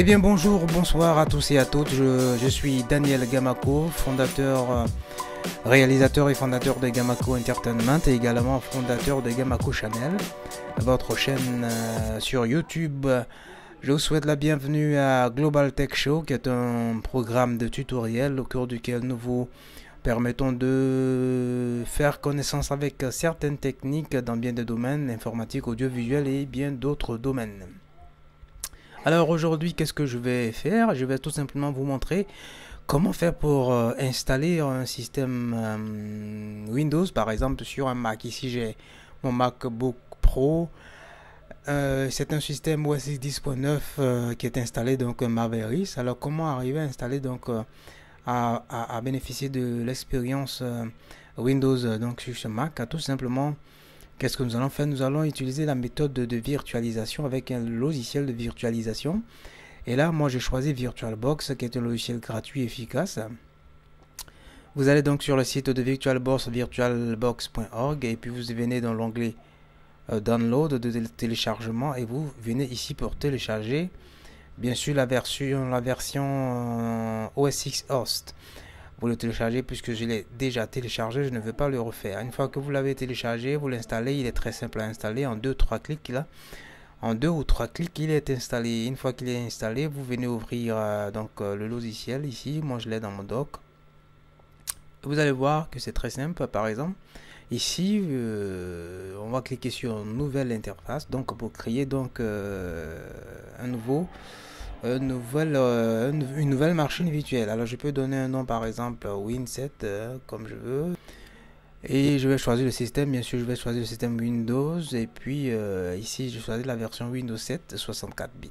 Eh bien bonjour, bonsoir à tous et à toutes. Je, suis Daniel Gamako, fondateur, euh, réalisateur et fondateur de Gamako Entertainment et également fondateur de Gamako Channel, votre chaîne euh, sur YouTube. Je vous souhaite la bienvenue à Global Tech Show, qui est un programme de tutoriel au cours duquel nous vous permettons de faire connaissance avec certaines techniques dans bien des domaines, informatiques, audiovisuel et bien d'autres domaines. Alors aujourd'hui, qu'est-ce que je vais faire Je vais tout simplement vous montrer comment faire pour euh, installer un système euh, Windows, par exemple, sur un Mac. Ici, j'ai mon MacBook Pro. Euh, c'est un système OS 10.9 qui est installé donc Marvelis. Alors comment arriver à installer donc à, bénéficier de l'expérience Windows donc sur ce Mac Tout simplement Qu'est-ce que nous allons faire Nous allons utiliser la méthode de virtualisation avec un logiciel de virtualisation. Et là, moi, j'ai choisi VirtualBox, qui est un logiciel gratuit et efficace. Vous allez donc sur le site de VirtualBox, virtualbox.org, et puis vous venez dans l'onglet euh, Download de téléchargement, et vous venez ici pour télécharger, bien sûr, la version, la OS euh, X Host le télécharger puisque je l'ai déjà téléchargé, je ne veux pas le refaire. Une fois que vous l'avez téléchargé, vous l'installez, il est très simple à installer en deux trois clics là. En deux ou trois clics, il est installé. Une fois qu'il est installé, vous venez ouvrir euh, donc euh, le logiciel ici. Moi, je l'ai dans mon doc. Vous allez voir que c'est très simple. Par exemple, ici, euh, on va cliquer sur nouvelle interface donc pour créer donc un nouveau euh, une, nouvelle machine virtuelle. Alors je peux donner un nom par exemple euh, win 7 euh, comme je veux. Et je vais choisir le système, bien sûr je vais choisir le système Windows. Et puis ici je choisis la version Windows 7 64 bits.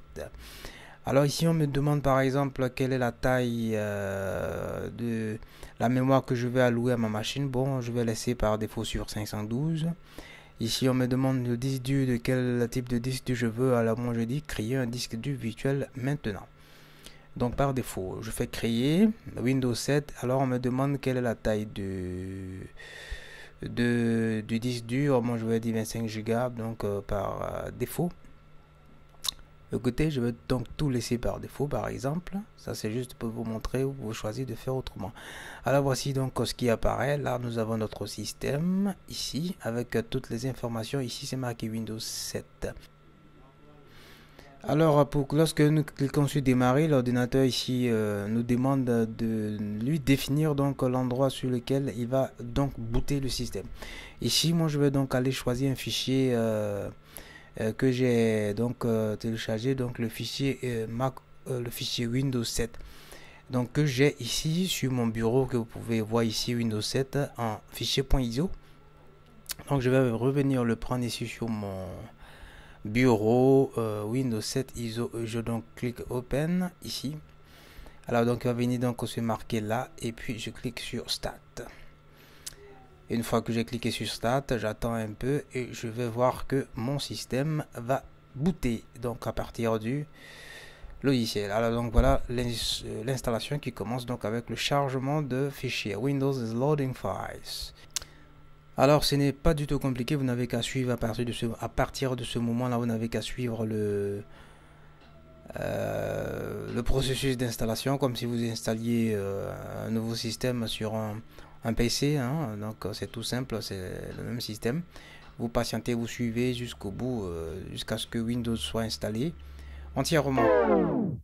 Alors ici on me demande par exemple quelle est la taille de la mémoire que je vais allouer à ma machine. Bon je vais laisser par défaut sur 512. Ici, on me demande le disque dur, de quel type de disque dur je veux. Alors, moi, je dis créer un disque dur virtuel maintenant. Donc, par défaut, je fais créer Windows 7. Alors, on me demande quelle est la taille du, de, du disque dur. Moi, je vais dire 25 Go, donc euh, par euh, défaut. Écoutez, je vais donc tout laisser par défaut, par exemple. Ça, c'est juste pour vous montrer ou vous choisissez de faire autrement. Alors, voici donc ce qui apparaît. Là, nous avons notre système ici avec toutes les informations. Ici, c'est marqué Windows 7. Alors, pour, lorsque nous cliquons sur démarrer, l'ordinateur ici euh, nous demande de lui définir donc l'endroit sur lequel il va donc booter le système. Ici, moi, je vais donc aller choisir un fichier euh, euh, que j'ai donc euh, téléchargé donc le fichier euh, Mac, le fichier Windows 7 donc que j'ai ici sur mon bureau que vous pouvez voir ici Windows 7 en iso donc je vais revenir le prendre ici sur mon bureau Windows 7 ISO je donc clique open ici alors donc il va venir donc se marquer là et puis je clique sur start une fois que j'ai cliqué sur Start, j'attends un peu et je vais voir que mon système va booter. Donc à partir du logiciel. Alors donc voilà euh, l'installation qui commence donc avec le chargement de fichiers. Windows is loading files. Alors ce n'est pas du tout compliqué, vous n'avez qu'à suivre à partir de ce, à partir de ce moment là, vous n'avez qu'à suivre le, euh, le processus d'installation comme si vous installiez euh, un nouveau système sur un un PC. Hein, donc euh, c'est tout simple, c'est le même système. Vous patientez, vous suivez jusqu'au bout, euh, jusqu'à ce que Windows soit installé entièrement.